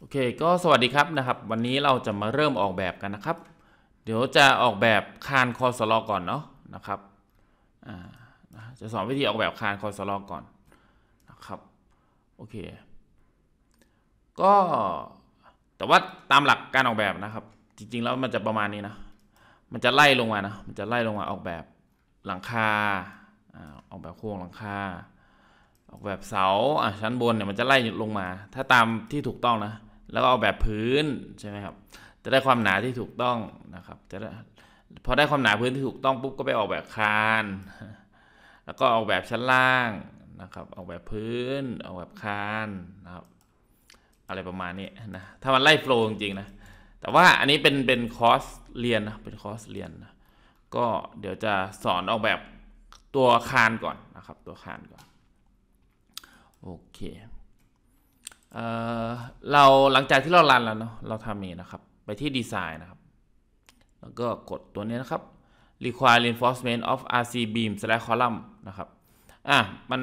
โอเค ก็สวัสดีครับนะครับ วันนี้เราจะมาเริ่มออกแบบกันนะครับ เดี๋ยวจะออกแบบคานคอสลอก่อนเนาะนะครับจะสอนวิธีออกแบบคานคอสลอก่อนนะครับ โอเค ก็แต่ว่าตามหลักการออกแบบนะครับ จริงๆ แล้วมันจะประมาณนี้นะ มันจะไล่ลงมานะ มันจะไล่ลงมาออกแบบหลังคาออกแบบโครงหลังคา ออกแบบเสาชั้นบนเนี่ยมันจะไล่ลงมา ถ้าตามที่ถูกต้องนะแล้วก็ออกแบบพื้นใช่ไหมครับจะได้ความหนาที่ถูกต้องนะครับจะได้พอได้ความหนาพื้นที่ถูกต้องปุ๊บก็ไปออกแบบคาน แล้วก็ออกแบบชั้นล่างนะครับออกแบบพื้นออกแบบคานนะครับอะไรประมาณนี้นะถ้ามันไล่โฟล์จริงๆนะแต่ว่าอันนี้เป็นเป็นคอร์สเรียนนะเป็นคอร์สเรียนนะ ก็เดี๋ยวจะสอนออกแบบตัวคานก่อนนะครับตัวคานก่อนโอเคเอ่อเราหลังจากที่เรารันแล้วเนาะเราทำนี้นะครับไปที่ดีไซน์นะครับ แล้วก็กดตัวนี้นะครับ require reinforcement of RC beam slash column นะครับอ่ะมัน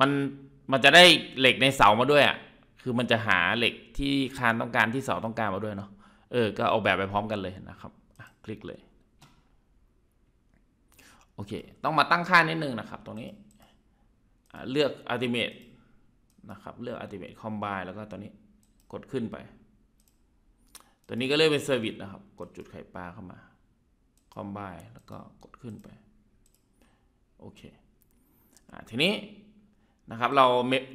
มัน มันจะได้เหล็กในเสามาด้วยอ่ะคือมันจะหาเหล็กที่คานต้องการที่เสาต้องการมาด้วยเนาะเออก็ออกแบบไปพร้อมกันเลยนะครับ คลิกเลย โอเคต้องมาตั้งค่านิดนึงนะครับตรงนี้เลือก ultimate นะครับเลือก Ultimate Combine แล้วก็ตอนนี้กดขึ้นไป ตัวนี้ก็เลือกเป็น Service นะครับกดจุดไข่ปลาเข้ามา Combine แล้วก็กดขึ้นไปโอเคอ่าทีนี้นะครับเรา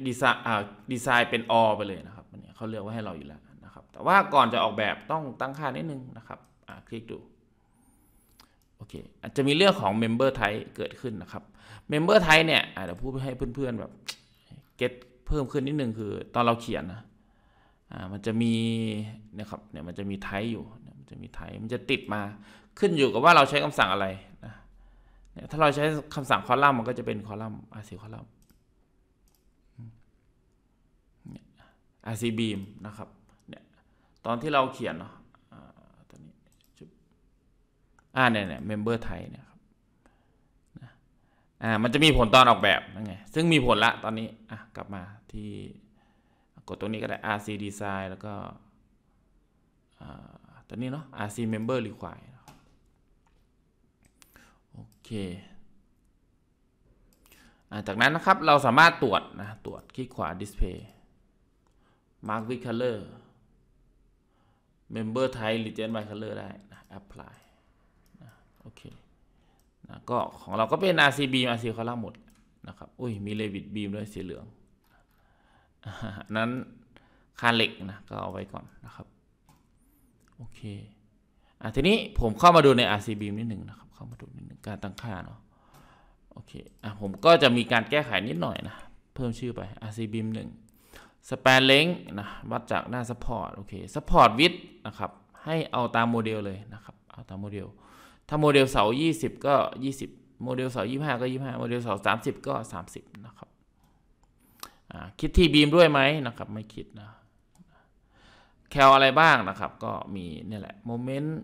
ดีไซน์ดีไซน์เป็น all ไปเลยนะครับเนี่ยเขาเลือกไว้ให้เราอยู่แล้วนะครับแต่ว่าก่อนจะออกแบบต้องตั้งค่านิดนึงนะครับคลิกดูโอเคอาจจะมีเรื่องของ member type เกิดขึ้นนะครับ member type เนี่ยอาจจะพูดให้เพื่อนๆแบบ get เพิ่มขึ้นนิดนึงคือตอนเราเขียนนะ อ่า มันจะมีนะครับ เนี่ย มันจะมีไทยอยู่มันจะมีไทยมันจะติดมาขึ้นอยู่กับว่าเราใช้คำสั่งอะไรนะ เนี่ย ถ้าเราใช้คำสั่งคอลัมน์มันก็จะเป็นคอลัมน์ RC คอลัมน์ RC beam นะครับ เนี่ย ตอนที่เราเขียนเนาะตัวนี้อ่า เนี่ยเนี่ย member type เนี่ย่ามันจะมีผลตอนออกแบบนั่นไงซึ่งมีผลละตอนนี้อ่ะกลับมาที่กดตัวนี้ก็ได้ RC Design แล้วก็ตัวนี้เนาะ RC Member Require โอเค จากนั้นนะครับเราสามารถตรวจนะตรวจคลิกขวา Display Mark with Color Member Type Legend by Color ได้นะ Apply โอเคนะก็ของเราก็เป็น RC b ม a m RC column หมดนะครับ อุ้ย มีเลวิตบีมด้วยสีเหลือง นั้นคาเหล็กนะก็เอาไว้ก่อนนะครับ โอเค อ่ะทีนี้ผมเข้ามาดูใน RC b นิดหนึ่งนะครับ เข้ามาดูนิดหนึ่งการตั้งค่าเนาะ โอเค อ่ะผมก็จะมีการแก้ไขนิดหน่อยนะ เพิ่มชื่อไป RC b หนึ่งสแปนเลงนะวัดจากหน้า support โอเค support width นะครับ ให้เอาตามโมเดลเลยนะครับ เอาตามโมเดลถ้าโมเดล เสา20 ก็ 20 โมเดล เสา25 ก็ 25 โมเดล เสา30 ก็ 30 นะครับ คิดที่บีมด้วยไหมนะครับ ไม่คิดนะ แคลอะไรบ้างนะครับ ก็มีนี่แหละโมเมนต์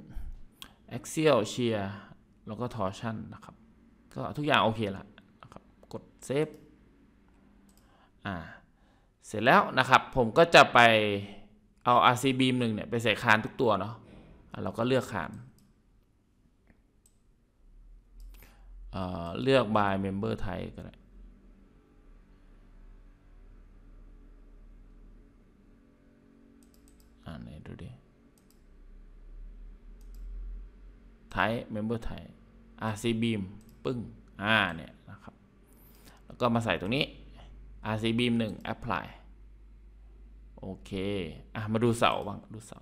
แอ็กเซียล เชียแล้วก็ทอร์ชันนะครับ ก็ทุกอย่างโอเคละนะครับ กดเซฟ อ่า เสร็จแล้วนะครับ ผมก็จะไป เอา RC beam หนึ่งเนี่ย ไปใส่คานทุกตัวเนาะเราก็เลือกคานเเลือก by member type ก็ได้อ่านดูดิ type member type RC beam ปึ้ง อ่า เนี่ยนะครับ แล้วก็มาใส่ตรงนี้ RC beam 1 apply โอเค อ่ะมาดูเสาบ้างดูเสา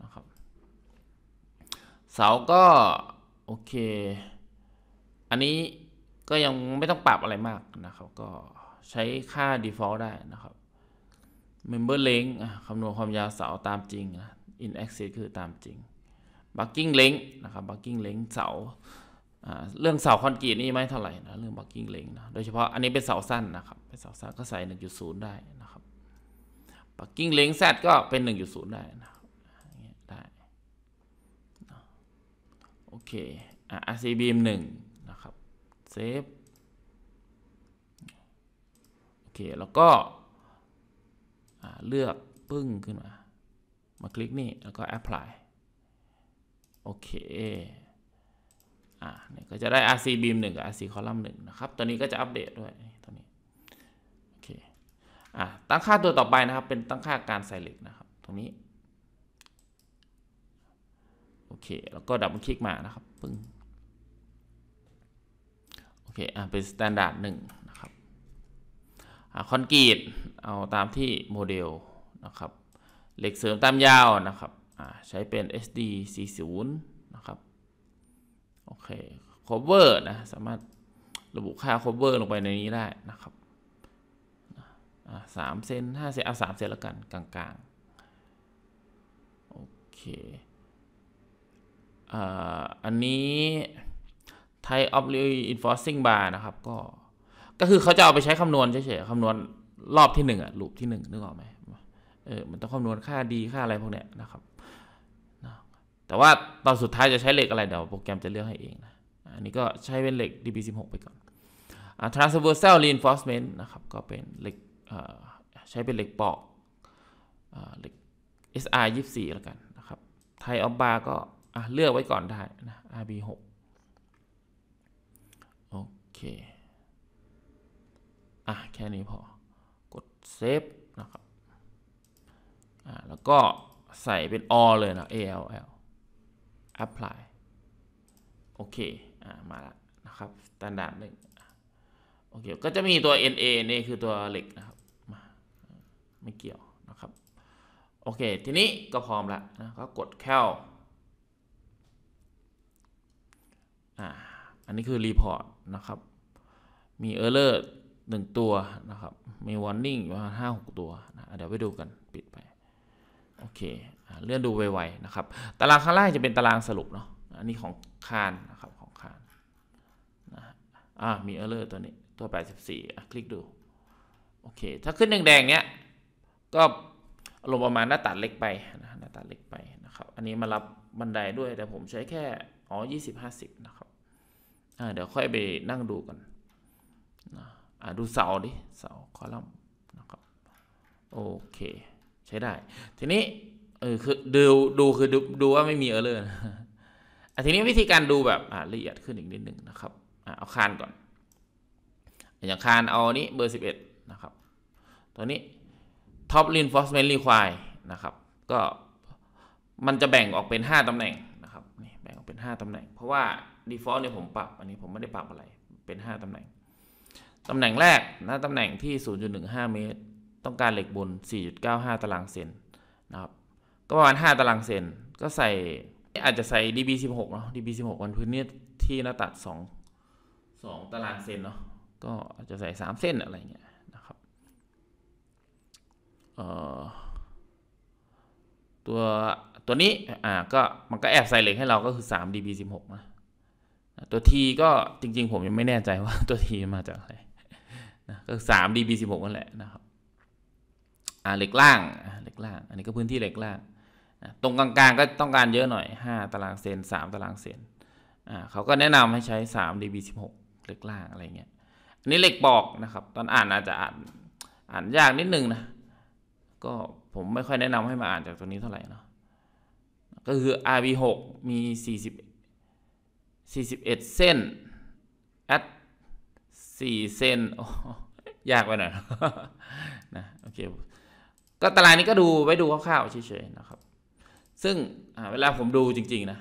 นะครับ เสาก็ โอเคอันนี้ก็ยังไม่ต้องปรับอะไรมากนะครับ ก็ใช้ค่า default ได้นะครับ member length คำนวณความยาวเสาตามจริงนะ in axis คือตามจริง bucking length นะครับ bucking length เสาเรื่องเสาคอนกรีตนี่ไม่เท่าไหร่นะ เรื่องบักกิ้งเลงนะ โดยเฉพาะอันนี้เป็นเสาสั้นนะครับเป็นเสาสั้นก็ใส่ 1.0 ได้นะครับบักกิ้งเลงแซดก็เป็น 1.0 ได้นะได้โอเคอ่ะ RC beam 1เซฟโอเคแล้วก็เลือก ปึ้ง ขึ้นมา มาคลิกนี่ แล้วก็ apply โอเค อ่าเนี่ยก็จะได้ RC beam 1กับ RC column 1นะครับตัวนี้ ก็จะอัปเดตด้วยตัวนี้โอเคอ่าตั้งค่าตัวต่อไปนะครับเป็นตั้งค่าการใส่เหล็กนะครับตรงนี้ โอเค แล้วก็ ดับมบคลิกมานะครับปึ้งเค อ่ะ เป็นสแตนดาร์ดหนึ่งนะครับ คอนกรีต เอาตามที่โมเดลนะครับ เหล็กเสริมตามยาวนะครับ ใช้เป็น SD 40นะครับ โอเคคเวอร์นะ สามารถระบุค่าคเวอร์ลงไปในนี้ได้นะครับสามเซนห้าเซนเอาสามเซนแล้วกัน กลางๆ โอเค อ่า อันนี้ type of reinforcing bar นะครับก็ ก็คือเขาจะเอาไปใช้คำนวณเฉยๆคำนวณรอบที่หนึ่งอะลูปที่หนึ่งนึกออกไหมเออมันต้องคำนวณค่าดีค่าอะไรพวกเนี้ยนะครับแต่ว่าตอนสุดท้ายจะใช้เหล็กอะไรเดี๋ยวโปรแกรมจะเลือกให้เองนะอันนี้ก็ใช้เป็นเหล็ก DB16 ไปก่อนอ transversal reinforcement นะครับก็เป็นเหล็กใช้เป็นเหล็กปอกเหล็ก s i 2 4แล้วกันนะครับ t y p e of bar ก็เลือกไว้ก่อนได้นะ RB6 อ่ะแค่นี้พอ กดเซฟนะครับอ่ะแล้วก็ใส่เป็น all เลยนะ all apply โอเคอ่ะมาละนะครับตันดา a หนึ่งโอเคก็จะมีตัว na นี่คือตัวเหล็กนะครับมาไม่เกี่ยวนะครับ โอเค ทีนี้ก็พร้อมละนะก็กดแคลอ่าอันนี้คือรีพอร์ตนะครับมี Error 1ตัวนะครับ มี Warning ประมาณห้าหกตัวนะเดี๋ยวไปดูกันปิดไปโอเคเลื่อนดูไว ๆ นะครับ ตารางข้างล่างจะเป็นตารางสรุปเนาะอันนี้ของคานนะครับของคานนะอ่ามี Error ตัวนี้ตัว 84คลิกดูโอเคถ้าขึ้นแดงๆเนี้ยก็ลงประมาณหน้าตัดเล็กไปนะหน้าตัดเล็กไปนะครับอันนี้มารับบันไดด้วยแต่ผมใช้แค่อ๋อ20 50นะครับอ่าเดี๋ยวค่อยไปนั่งดูกันนะดูเสาดิเสาคอลัมน์นะครับ โอเคใช้ได้ ทีนี้เออคือดูดูคือดูดูว่าไม่มีเออร์เลออ่ะทีนี้วิธีการดูแบบอ่ะละเอียดขึ้นอีกนิดหนึ่งนะครับอ่ะเอาคานก่อน อย่างคานเอานี้เบอร์ 11 นะครับตัวนี้ top reinforcement required นะครับ ก็มันจะแบ่งออกเป็น 5ตำแหน่งนะครับนี่แบ่งออกเป็น 5ตำแหน่ง เพราะว่า default เนี่ยผมปรับ อันนี้ผมไม่ได้ปรับอะไรเป็น 5ตำแหน่งตำแหน่งแรก นะตำแหน่งที่ 0.15 เมตร ต้องการเหล็กบน 4.95 ตารางเซนนะครับ ก็ประมาณ 5ตารางเซนก็ใส่ อาจจะใส่ DB 16เนาะ DB 16บนพื้นเนี่ย ที่หน้าตัด2 2ตารางเซนเนาะก็อาจจะใส่ 3 เส้นอะไรเงี้ยนะครับ ตัว ตัวนี้ อ่า ก็ มันก็แอบใส่เหล็กให้เราก็คือ 3 DB 16นะ ตัวทีก็จริงๆ ผมยังไม่แน่ใจว่าตัวทีมาจากอะไรนะก็สาม dB สิบหกนั่นแหละนะครับอ่าเหล็กล่าง เหล็กล่าง อันนี้ก็พื้นที่เหล็กล่างตรงกลางๆก็ต้องการเยอะหน่อย 5ตารางเซน3ตารางเซนอ่าเขาก็แนะนำให้ใช้ 3 dB 16เหล็กล่างอะไรเงี้ย อันนี้เหล็กปอกนะครับตอนอ่านอาจจะอ่านอ่านยากนิดนึงนะ ก็ผมไม่ค่อยแนะนำให้มาอ่านจากตัวนี้เท่าไหร่เนาะก็คือ RB6 มี 40 41เส้น at สี่เซนยากไปหน่อยนะ โอเค ก็ ตารางนี้ก็ดู ไว้ ดูคร่าวๆเฉยๆนะครับ ซึ่งเวลาผมดูจริง ๆ นะ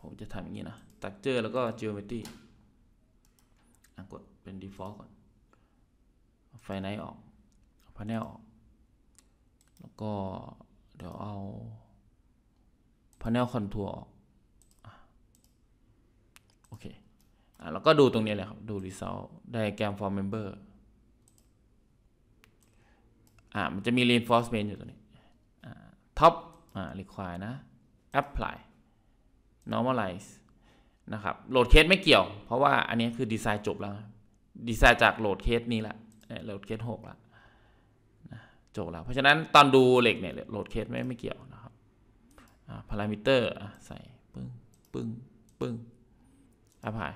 ผมจะทำอย่างนี้ นะ ตักเจอแล้วก็ geometry กดเป็น default ก่อนไฟไนออกพาเนลออก แล้วก็ เดี๋ยว เอาพาเนลคอนทัวร์ออก โอเคอ่ะแล้วก็ดูตรงนี้เลยครับดู result diagram for member อ่ะมันจะมี reinforcement อยู่ตรงนี้อ่า top อ่ะ require นะ apply normalize นะครับโหลดเคสไม่เกี่ยว เพราะว่าอันนี้คือดีไซน์จบแล้วดีไซน์จากโหลดเคสนี้ละ โหลดเคสหกละจบแล้วเพราะฉะนั้นตอนดูเหล็กเนี่ยโหลดเคสไม่ไม่เกี่ยวนะครับพารามิเตอร์ใส่ปึ้งปึ้งปึ้งอภัย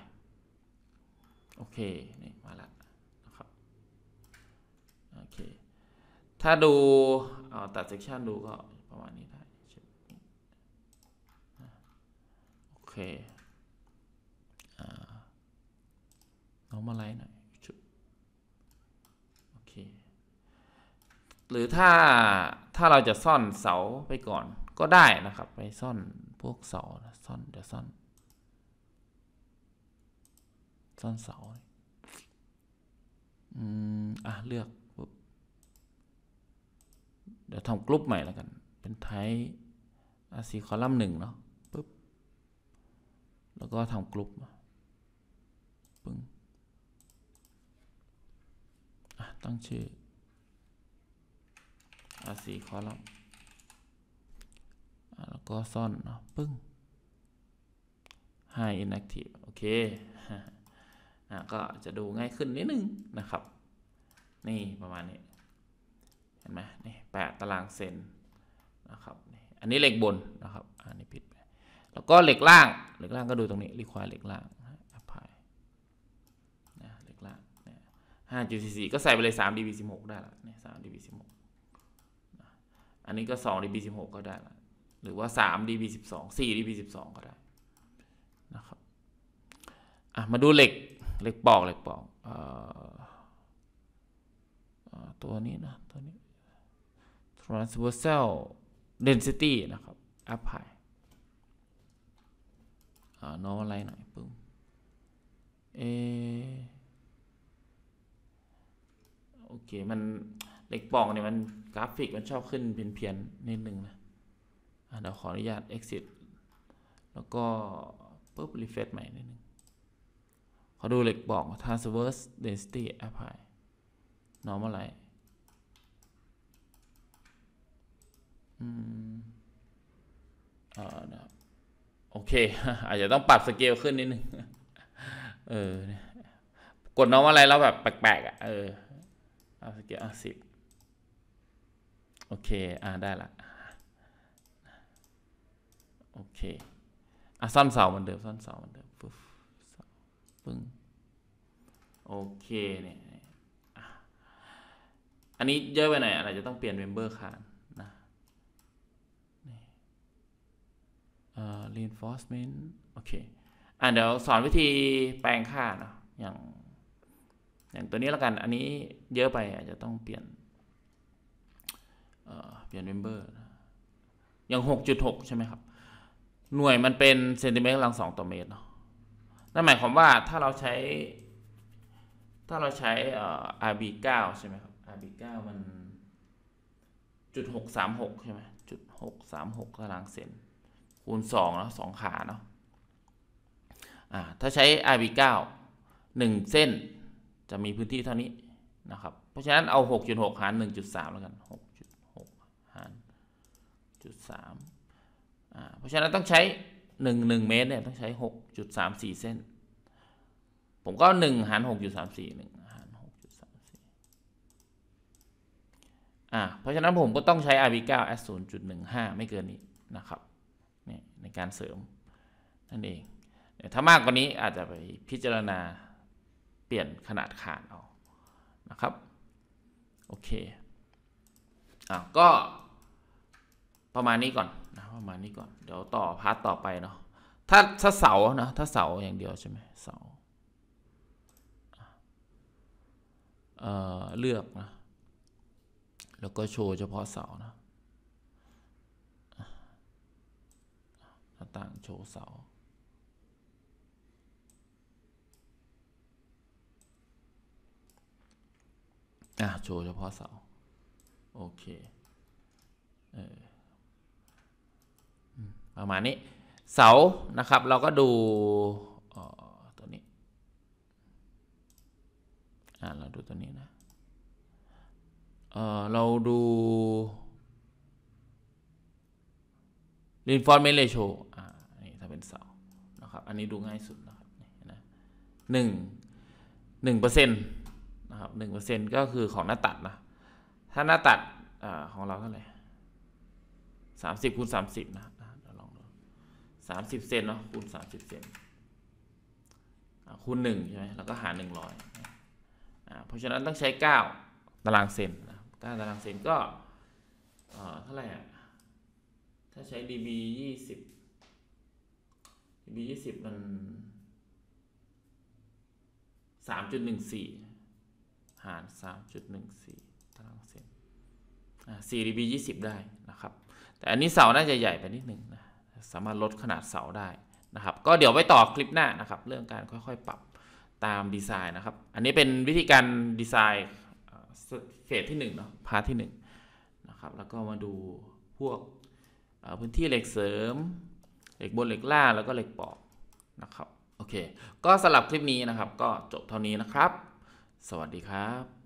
โอเค นี่มาละนะครับ โอเค ถ้าดูเอาตัดเซกชันดูก็ประมาณนี้ได้ โอเคน้องมาไลน์หน่อย โอเค หรือถ้า ถ้าเราจะซ่อนเสาไปก่อนก็ได้นะครับ ไปซ่อนพวกเสา ซ่อน เดี๋ยวซ่อนซ่อนเสาอืมอ่ะ เลือกปุ๊บเดี๋ยวทำกรุ๊ปใหม่แล้วกัน เป็น ไทป์สีคอลัมน์หนึ่งเนาะปุ๊บ แล้วก็ทำกรุ๊ปปึ้ง อ่ะ ตั้งชื่อสีคอลัมน์แล้วก็ ซ่อน เนาะ ปึ้ง Hi inactive โอเคก็จะดูง่ายขึ้นนิดนึงนะครับ นี่ประมาณนี้เห็นไหมนี่แปดตารางเซนนะครับอันนี้เหล็กบนนะครับอันนี้ผิดไปแล้วก็เหล็กล่างเหล็กล่างก็ดูตรงนี้รีควายเหล็กล่างอพัยนะเหล็กล่างเนี่ยห้าจุดสี่สี่ก็ใส่ไปเลยสามดีบีสิบหกได้ละเนี่ยสามดีบีสิบหกอันนี้ก็สองดีบีสิบหกก็ได้ละหรือว่าสามดีบีสิบสองสี่ดีบีสิบสองก็ได้นะครับอ่ะมาดูเหล็กเล็กปอกเล็กปอกตัวนี้นะ ตัวนี้ transversal density นะครับ apply น้องอะไรหน่อยปุ๊บเอโอเค มันเล็กปอกเนี่ยมันกราฟิก มันชอบขึ้นเพี้ยนๆ นิดนึงนะเดี๋ยวขออนุญาต exit แล้วก็ปุ๊บ refresh ใหม่นิดนึงเขาดูเหล็กบอก transverse density apply n o r m อะไรอืมออาโอเค อาจจะต้องปรับสเกลขึ้นนิดนึง เออ กดน้องอะไรแล้วแบบแปลกๆ อ่ะ เออเอาสเกลอ่สิบโอเค อ่าได้ละ โอเค อ่ะซ่อนเสาเหมือนเดิมซ่อนเสาเหมือนเดิมปุ๊บปึ้งโอเคเนี่ยอันนี้เยอะไปหน่อยอาจจะต้องเปลี่ยนเมมเบอร์คานนะเอ่อ reinforcement โอเค อ่าเดี๋ยวสอนวิธีแปลงค่าเนาะอย่าง อย่างตัวนี้ละกัน อันนี้เยอะไปอาจจะต้องเปลี่ยน เออ่เปลี่ยนเมมเบอร์ อย่าง6.6 ใช่ไหมครับ หน่วยมันเป็นเซนติเมตรกำลังสองต่อเมตรเนาะนั่นหมายความว่าถ้าเราใช้ถ้าเราใช้อ่ RB9 ใช่ไหมครับ RB9 มันจุดหกสามหกใช่ไหมจุดหกสามหกตารางเซนคูณสองแล้วสองขาเนาะอ่าถ้าใช้ RB9 หนึ่งเส้น จะมีพื้นที่เท่านี้นะครับ เพราะฉะนั้นเอาหกจุดหกหารหนึ่งจุดสามแล้วกันหกจุดหกหารจุดสามอ่าเพราะฉะนั้นต้องใช้หนึ่งหนึ่งเมตร เนี่ย ต้อง ใช้หกจุดสามสี่เส้น ผมก็หนึ่งหารหกจุดสามสี่หนึ่งหารหกจุดสามสี่อ่า เพราะฉะนั้นผมก็ต้องใช้ rb 9 s ศูนย์จุดหนึ่งห้าไม่เกินนี้ นะครับเนี่ยในการเสริม นั่นเอง ถ้ามาก กว่านี้อาจจะไปพิจารณาเปลี่ยนขนาดขาดออกนะครับ โอเค อ่าก็ประมาณนี้ก่อนประมาณนี้ก่อน เดี๋ยวต่อ พาร์ทต่อไปเนาะ ถ้าถ้าเสานะถ้าเสาอย่างเดียวใช่ไหมเสาเเลือกนะ แล้วก็โชว์เฉพาะเสานะหน้าต่างโชว์เสาอ่ะโชว์เฉพาะเสาโอเคประมาณนี้ เสานะครับ เราก็ดูตัวนี้อ่าเราดูตัวนี้นะเออเราดู reinforcement ratio อ่านี่ถ้าเป็นเสานะครับ อันนี้ดูง่ายสุดนะครับนะหนึ่งหนึ่งเปอร์เซ็นต์นะครับหนึ่งเปอร์เซ็นต์ก็คือของหน้าตัดนะ ถ้าหน้าตัดอของเราเท่าไหร่สามสิบคูณสามสิบนะสามสิบเซนเนาะคูณสามสิบเซนคูณหนึ่งใช่ไหมแล้วก็หารหนึ่งร้อยเพราะฉะนั้นต้องใช้เก้าตารางเซนนะเก้าตารางเซนก็เท่าไหร่อ่ะ ถ้าใช้ดีบียี่สิบดีบียี่สิบมันสามจุดหนึ่งสี่หารสามจุดหนึ่งสี่ตารางเซนสี่ดีบียี่สิบได้นะครับ แต่อันนี้เสาน่าจะใหญ่ไปนิดหนึ่งนะสามารถลดขนาดเสาได้นะครับก็เดี๋ยวไปต่อคลิปหน้านะครับเรื่องการค่อยๆ ปรับตามดีไซน์นะครับ อันนี้เป็นวิธีการดีไซน์เฟสที่1เนาะพาร์ทที่1นะครับแล้วก็มาดูพวกพื้นที่เหล็กเสริม เหล็กบนเหล็กล่างแล้วก็เหล็กปอกนะครับ โอเค ก็สำหรับคลิปนี้นะครับ ก็จบเท่านี้นะครับ สวัสดีครับ